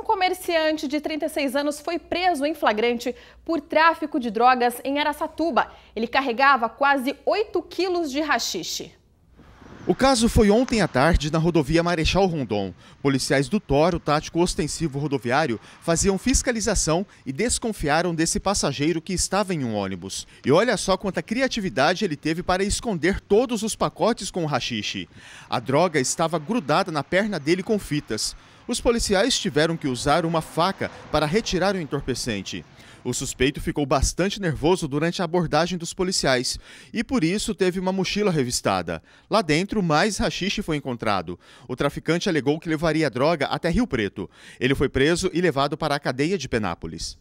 um comerciante de 36 anos foi preso em flagrante por tráfico de drogas em Araçatuba. Ele carregava quase 8 quilos de rachixe. O caso foi ontem à tarde na rodovia Marechal Rondon. Policiais do Toro Tático Ostensivo Rodoviário faziam fiscalização e desconfiaram desse passageiro que estava em um ônibus. E olha só quanta criatividade ele teve para esconder todos os pacotes com o rachixe. A droga estava grudada na perna dele com fitas. Os policiais tiveram que usar uma faca para retirar o entorpecente. O suspeito ficou bastante nervoso durante a abordagem dos policiais e por isso teve uma mochila revistada. Lá dentro, mais rachixe foi encontrado. O traficante alegou que levaria a droga até Rio Preto. Ele foi preso e levado para a cadeia de Penápolis.